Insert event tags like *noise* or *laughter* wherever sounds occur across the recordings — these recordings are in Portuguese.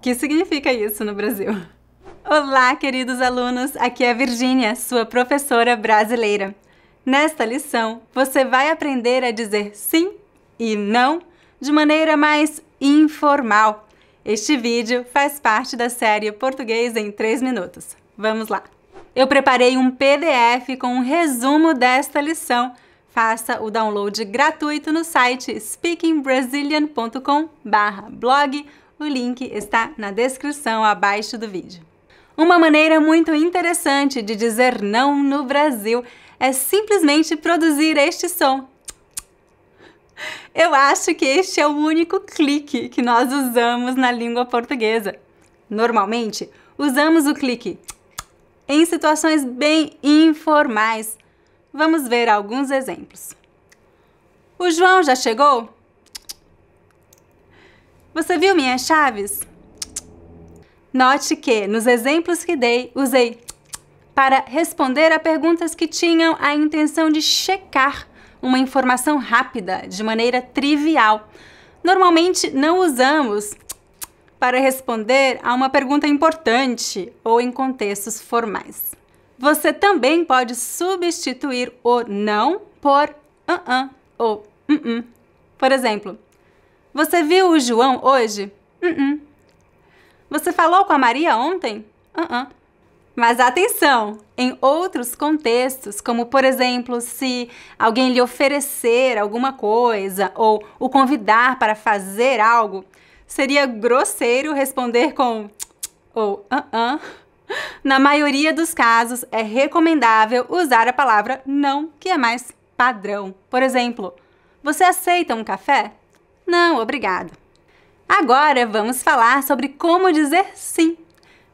que significa isso no Brasil? Olá, queridos alunos! Aqui é a Virgínia, sua professora brasileira. Nesta lição, você vai aprender a dizer sim e não de maneira mais informal. Este vídeo faz parte da série Português em 3 Minutos. Vamos lá! Eu preparei um PDF com um resumo desta lição. Faça o download gratuito no site speakingbrasilian.com/blog o link está na descrição abaixo do vídeo. Uma maneira muito interessante de dizer não no Brasil é simplesmente produzir este som. Eu acho que este é o único clique que nós usamos na língua portuguesa. Normalmente, usamos o clique em situações bem informais. Vamos ver alguns exemplos. O João já chegou? Você viu minhas chaves? Note que, nos exemplos que dei, usei para responder a perguntas que tinham a intenção de checar uma informação rápida, de maneira trivial. Normalmente não usamos para responder a uma pergunta importante ou em contextos formais. Você também pode substituir o não por uh, -uh ou uh, uh Por exemplo, você viu o João hoje? Uh -uh. Você falou com a Maria ontem? Uh -uh. Mas atenção! Em outros contextos, como por exemplo, se alguém lhe oferecer alguma coisa ou o convidar para fazer algo, seria grosseiro responder com *tsk* ou uh -uh. Na maioria dos casos, é recomendável usar a palavra não, que é mais padrão. Por exemplo, você aceita um café? Não, obrigado. Agora vamos falar sobre como dizer sim.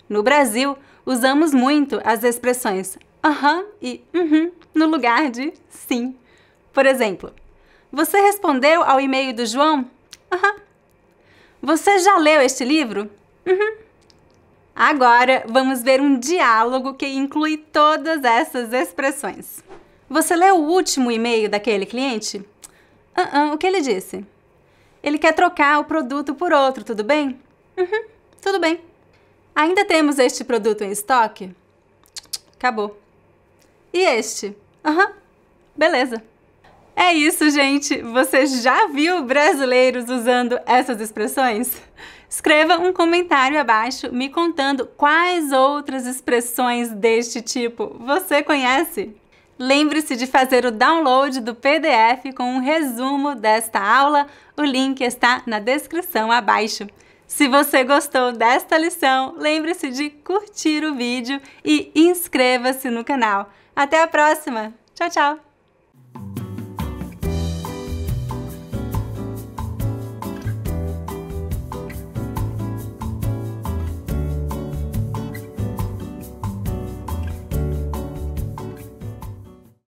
No Brasil, usamos muito as expressões aham e uhum no lugar de sim. Por exemplo, você respondeu ao e-mail do João? Aham. Você já leu este livro? Uhum. Agora vamos ver um diálogo que inclui todas essas expressões. Você leu o último e-mail daquele cliente? Uh, -uh o que ele disse? Ele quer trocar o produto por outro, tudo bem? Uhum, tudo bem. Ainda temos este produto em estoque? Acabou. E este? Aham, uhum, beleza. É isso, gente! Você já viu brasileiros usando essas expressões? Escreva um comentário abaixo me contando quais outras expressões deste tipo você conhece. Lembre-se de fazer o download do PDF com um resumo desta aula. O link está na descrição abaixo. Se você gostou desta lição, lembre-se de curtir o vídeo e inscreva-se no canal. Até a próxima! Tchau, tchau!